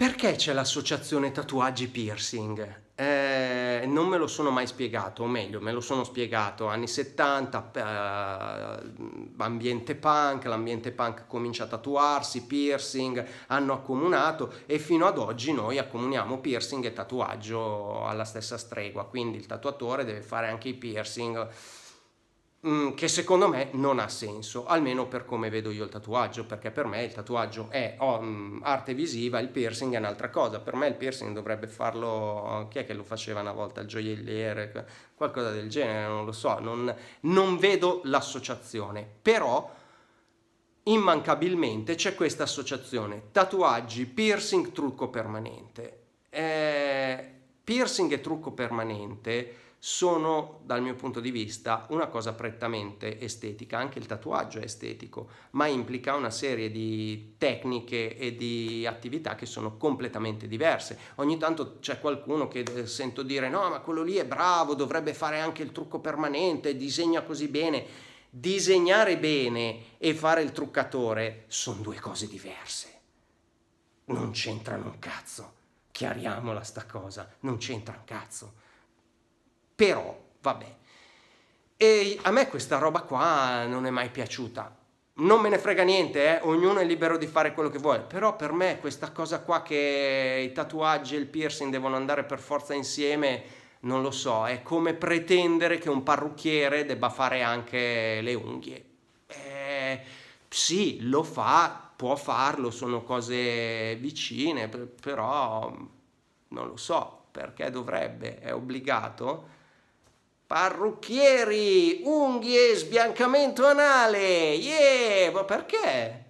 Perché c'è l'associazione tatuaggi piercing? Eh, non me lo sono mai spiegato, o meglio, me lo sono spiegato anni 70, eh, ambiente punk, l'ambiente punk comincia a tatuarsi, piercing, hanno accomunato e fino ad oggi noi accomuniamo piercing e tatuaggio alla stessa stregua, quindi il tatuatore deve fare anche i piercing Mm, che secondo me non ha senso, almeno per come vedo io il tatuaggio, perché per me il tatuaggio è oh, arte visiva, il piercing è un'altra cosa, per me il piercing dovrebbe farlo, eh, chi è che lo faceva una volta, il gioielliere, qualcosa del genere, non lo so, non, non vedo l'associazione, però immancabilmente c'è questa associazione tatuaggi, piercing, trucco permanente. Eh, piercing e trucco permanente sono dal mio punto di vista una cosa prettamente estetica, anche il tatuaggio è estetico, ma implica una serie di tecniche e di attività che sono completamente diverse. Ogni tanto c'è qualcuno che eh, sento dire no, ma quello lì è bravo, dovrebbe fare anche il trucco permanente, disegna così bene. Disegnare bene e fare il truccatore sono due cose diverse. Non c'entrano un cazzo. Chiariamola sta cosa, non c'entra un cazzo. Però, vabbè. E a me questa roba qua non è mai piaciuta. Non me ne frega niente, eh? ognuno è libero di fare quello che vuole, però per me questa cosa qua che i tatuaggi e il piercing devono andare per forza insieme, non lo so, è come pretendere che un parrucchiere debba fare anche le unghie. Eh, sì, lo fa, può farlo, sono cose vicine, però non lo so perché dovrebbe, è obbligato Parrucchieri, unghie, sbiancamento anale, yeah, ma perché?